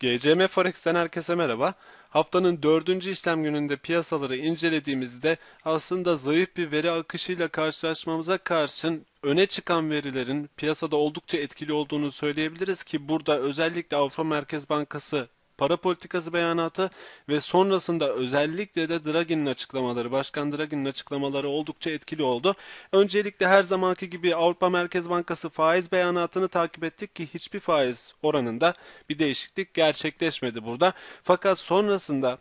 GCM Forex'ten herkese merhaba. Haftanın dördüncü işlem gününde piyasaları incelediğimizde aslında zayıf bir veri akışıyla karşılaşmamıza karşın öne çıkan verilerin piyasada oldukça etkili olduğunu söyleyebiliriz ki burada özellikle Avrupa Merkez Bankası para politikası beyanatı ve sonrasında özellikle de Dragin'in açıklamaları, Başkan Dragin'in açıklamaları oldukça etkili oldu. Öncelikle her zamanki gibi Avrupa Merkez Bankası faiz beyanatını takip ettik ki hiçbir faiz oranında bir değişiklik gerçekleşmedi burada. Fakat sonrasında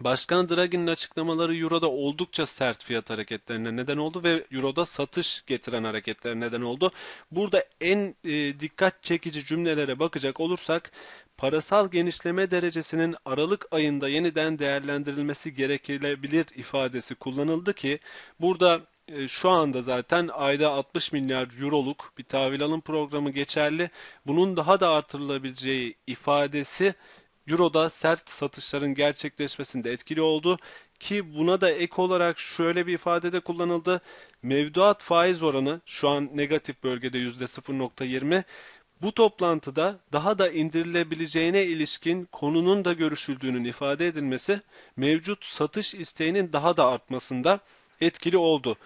Başkan Draghi'nin açıklamaları Euro'da oldukça sert fiyat hareketlerine neden oldu ve Euro'da satış getiren hareketlere neden oldu. Burada en e, dikkat çekici cümlelere bakacak olursak parasal genişleme derecesinin Aralık ayında yeniden değerlendirilmesi gerekilebilir ifadesi kullanıldı ki burada e, şu anda zaten ayda 60 milyar euroluk bir tahvil alım programı geçerli. Bunun daha da artırılabileceği ifadesi Euro'da sert satışların gerçekleşmesinde etkili oldu ki buna da ek olarak şöyle bir ifade de kullanıldı. Mevduat faiz oranı şu an negatif bölgede %0.20. Bu toplantıda daha da indirilebileceğine ilişkin konunun da görüşüldüğünün ifade edilmesi mevcut satış isteğinin daha da artmasında etkili oldu.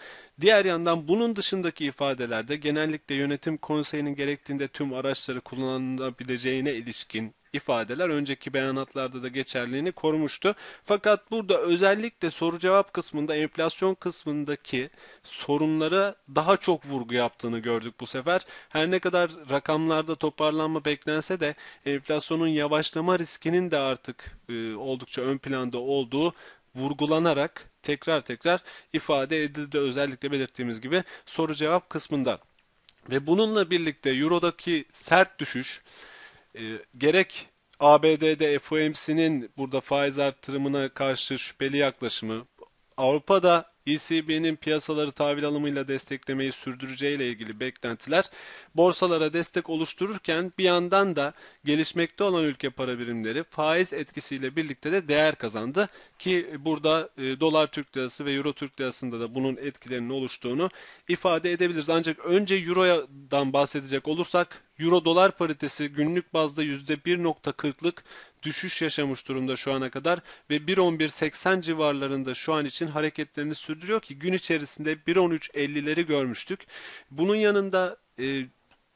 Diğer yandan bunun dışındaki ifadelerde genellikle yönetim konseyinin gerektiğinde tüm araçları kullanılabileceğine ilişkin ifadeler önceki beyanatlarda da geçerliğini korumuştu. Fakat burada özellikle soru cevap kısmında enflasyon kısmındaki sorunlara daha çok vurgu yaptığını gördük bu sefer. Her ne kadar rakamlarda toparlanma beklense de enflasyonun yavaşlama riskinin de artık e, oldukça ön planda olduğu vurgulanarak tekrar tekrar ifade edildi özellikle belirttiğimiz gibi soru cevap kısmında. Ve bununla birlikte Euro'daki sert düşüş e, gerek ABD'de FOMC'nin burada faiz artırımına karşı şüpheli yaklaşımı, Avrupa'da ECB'nin piyasaları tahvil alımıyla desteklemeyi sürdüreceğiyle ilgili beklentiler borsalara destek oluştururken bir yandan da gelişmekte olan ülke para birimleri faiz etkisiyle birlikte de değer kazandı ki burada e, dolar Türk lirası ve euro Türk lirasında da bunun etkilerinin oluştuğunu ifade edebiliriz. Ancak önce eurodan bahsedecek olursak euro dolar paritesi günlük bazda %1.40'lık düşüş yaşamış durumda şu ana kadar ve 1.11.80 civarlarında şu an için hareketlerini sürdürüyor ki gün içerisinde 1.13.50'leri görmüştük. Bunun yanında e,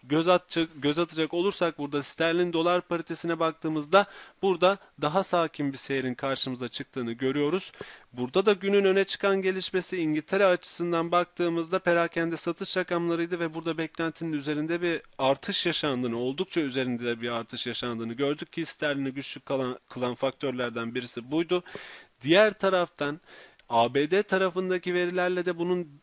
göz, atacak, göz atacak olursak burada sterlin dolar paritesine baktığımızda burada daha sakin bir seyrin karşımıza çıktığını görüyoruz. Burada da günün öne çıkan gelişmesi İngiltere açısından baktığımızda perakende satış rakamlarıydı ve burada beklentinin üzerinde bir artış yaşandığını, oldukça üzerinde bir artış yaşandığını gördük ki sterlini güçlü kalan, kılan faktörlerden birisi buydu. Diğer taraftan ABD tarafındaki verilerle de bunun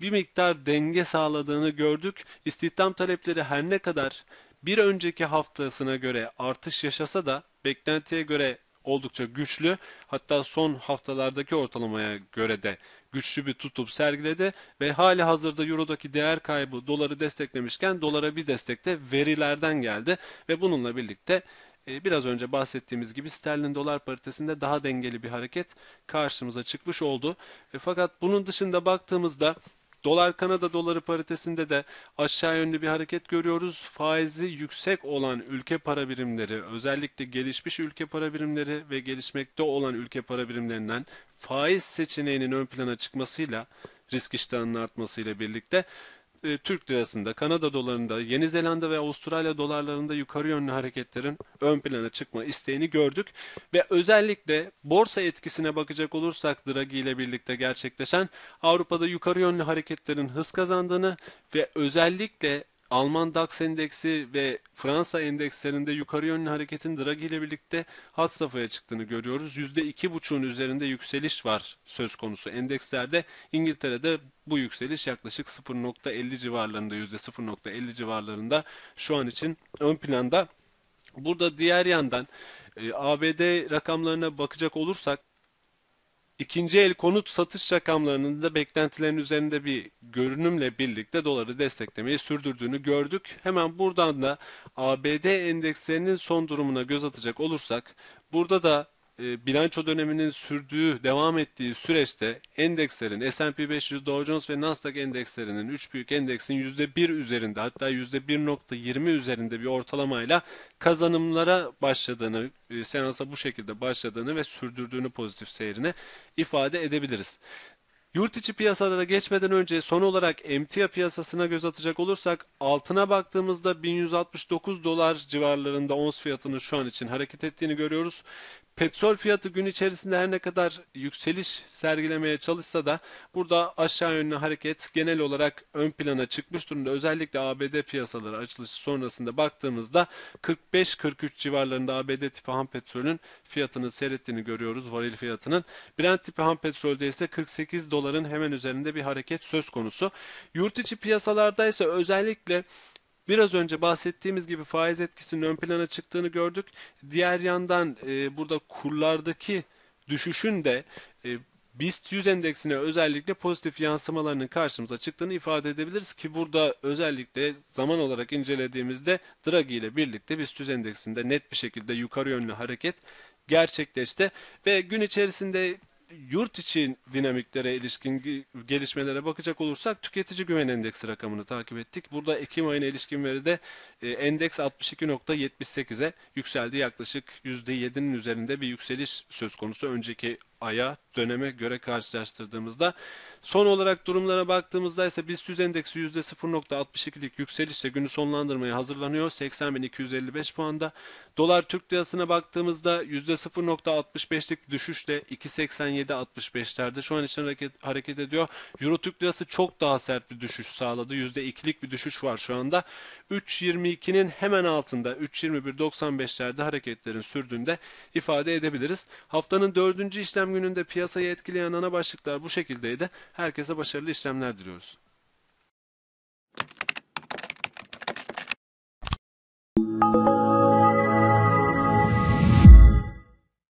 bir miktar denge sağladığını gördük. İstihdam talepleri her ne kadar bir önceki haftasına göre artış yaşasa da beklentiye göre oldukça güçlü hatta son haftalardaki ortalamaya göre de güçlü bir tutum sergiledi ve hali hazırda Euro'daki değer kaybı doları desteklemişken dolara bir destek de verilerden geldi ve bununla birlikte e, biraz önce bahsettiğimiz gibi sterlin dolar paritesinde daha dengeli bir hareket karşımıza çıkmış oldu. E, fakat bunun dışında baktığımızda Dolar Kanada doları paritesinde de aşağı yönlü bir hareket görüyoruz. Faizi yüksek olan ülke para birimleri özellikle gelişmiş ülke para birimleri ve gelişmekte olan ülke para birimlerinden faiz seçeneğinin ön plana çıkmasıyla risk iştahının artmasıyla birlikte e, Türk lirasında, Kanada dolarında, Yeni Zelanda ve Avustralya dolarlarında yukarı yönlü hareketlerin ön plana çıkma isteğini gördük ve özellikle borsa etkisine bakacak olursak Draghi ile birlikte gerçekleşen Avrupa'da yukarı yönlü hareketlerin hız kazandığını ve özellikle Alman DAX endeksi ve Fransa endekslerinde yukarı yönlü hareketin Draghi ile birlikte hat safhaya çıktığını görüyoruz. %2,5'un üzerinde yükseliş var söz konusu endekslerde. İngiltere'de bu yükseliş yaklaşık 0.50 civarlarında %0.50 civarlarında şu an için ön planda. Burada diğer yandan e, ABD rakamlarına bakacak olursak İkinci el konut satış rakamlarının da beklentilerin üzerinde bir görünümle birlikte doları desteklemeyi sürdürdüğünü gördük. Hemen buradan da ABD endekslerinin son durumuna göz atacak olursak burada da e, bilanço döneminin sürdüğü, devam ettiği süreçte endekslerin S&P 500, Dow Jones ve Nasdaq endekslerinin 3 büyük endeksin %1 üzerinde hatta %1.20 üzerinde bir ortalamayla kazanımlara başladığını, e, seansa bu şekilde başladığını ve sürdürdüğünü pozitif seyrine ifade edebiliriz. Yurt içi piyasalara geçmeden önce son olarak emtia piyasasına göz atacak olursak altına baktığımızda 1169 dolar civarlarında ons fiyatının şu an için hareket ettiğini görüyoruz. Petrol fiyatı gün içerisinde her ne kadar yükseliş sergilemeye çalışsa da burada aşağı yönlü hareket genel olarak ön plana çıkmış durumda. Özellikle ABD piyasaları açılışı sonrasında baktığımızda 45-43 civarlarında ABD tipi ham petrolün fiyatını seyrettiğini görüyoruz varil fiyatının. Brent tipi ham petrolde ise 48 dolar doların hemen üzerinde bir hareket söz konusu. Yurt içi piyasalarda ise özellikle Biraz önce bahsettiğimiz gibi faiz etkisinin ön plana çıktığını gördük. Diğer yandan e, burada kurlardaki düşüşün de e, BIST 100 endeksine özellikle pozitif yansımalarının karşımıza çıktığını ifade edebiliriz ki burada özellikle zaman olarak incelediğimizde Draghi ile birlikte BIST 100 endeksinde net bir şekilde yukarı yönlü hareket gerçekleşti ve gün içerisinde yurt için dinamiklere ilişkin gelişmelere bakacak olursak tüketici güven endeksi rakamını takip ettik. Burada Ekim ayına ilişkin veride e, endeks 62.78'e yükseldi. Yaklaşık %7'nin üzerinde bir yükseliş söz konusu önceki aya, döneme göre karşılaştırdığımızda. Son olarak durumlara baktığımızda ise BIST 100 endeksi %0.62'lik yükselişle günü sonlandırmaya hazırlanıyor. 80.255 puanda. Dolar Türk lirasına baktığımızda %0.65'lik düşüşle 2.87.65'lerde şu an için hareket, hareket ediyor. Euro Türk lirası çok daha sert bir düşüş sağladı. %2'lik bir düşüş var şu anda. 3.22'nin hemen altında 3.21.95'lerde hareketlerin sürdüğünde ifade edebiliriz. Haftanın dördüncü işlem gününde piyasayı etkileyen ana başlıklar bu şekildeydi. Herkese başarılı işlemler diliyoruz. Thank